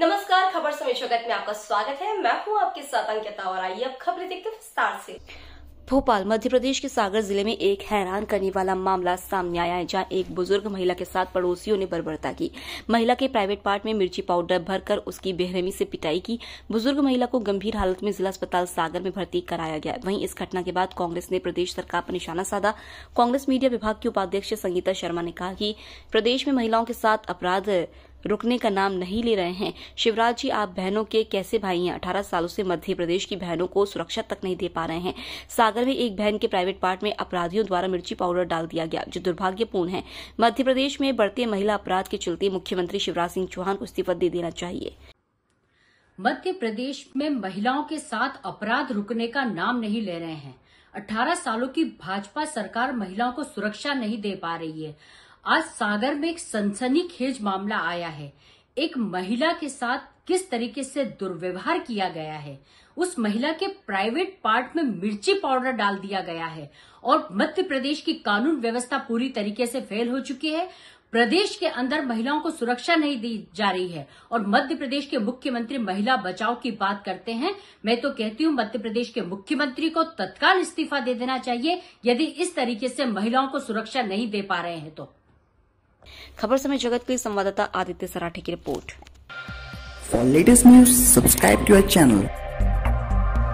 नमस्कार खबर समय में आपका स्वागत है मैं हूँ आपके साथ अंकिता और आइए अब खबरें देखते विस्तार से भोपाल मध्य प्रदेश के सागर जिले में एक हैरान करने वाला मामला सामने आया है जहां एक बुजुर्ग महिला के साथ पड़ोसियों ने बर्बरता की महिला के प्राइवेट पार्ट में मिर्ची पाउडर भरकर उसकी बेहरमी से पिटाई की बुजुर्ग महिला को गंभीर हालत में जिला अस्पताल सागर में भर्ती कराया गया वहीं इस घटना के बाद कांग्रेस ने प्रदेश सरकार पर निशाना साधा कांग्रेस मीडिया विभाग की उपाध्यक्ष संगीता शर्मा ने कहा कि प्रदेश में महिलाओं के साथ अपराध रुकने का नाम नहीं ले रहे हैं शिवराज जी आप बहनों के कैसे भाई हैं अठारह सालों से मध्य प्रदेश की बहनों को सुरक्षा तक नहीं दे पा रहे हैं सागर में एक बहन के प्राइवेट पार्ट में अपराधियों द्वारा मिर्ची पाउडर डाल दिया गया जो दुर्भाग्यपूर्ण है मध्य प्रदेश में बढ़ते महिला अपराध के चलते मुख्यमंत्री शिवराज सिंह चौहान को इस्तीफा दे देना चाहिए मध्य प्रदेश में महिलाओं के साथ अपराध रुकने का नाम नहीं ले रहे हैं 18 सालों की भाजपा सरकार महिलाओं को सुरक्षा नहीं दे पा रही है आज सागर में एक सनसनीखेज मामला आया है एक महिला के साथ किस तरीके से दुर्व्यवहार किया गया है उस महिला के प्राइवेट पार्ट में मिर्ची पाउडर डाल दिया गया है और मध्य प्रदेश की कानून व्यवस्था पूरी तरीके से फेल हो चुकी है प्रदेश के अंदर महिलाओं को सुरक्षा नहीं दी जा रही है और मध्य प्रदेश के मुख्यमंत्री महिला बचाव की बात करते हैं मैं तो कहती हूँ मध्य प्रदेश के मुख्यमंत्री को तत्काल इस्तीफा दे देना चाहिए यदि इस तरीके से महिलाओं को सुरक्षा नहीं दे पा रहे हैं तो खबर समय जगत के संवाददाता आदित्य सराठे की report for latest news subscribe to our channel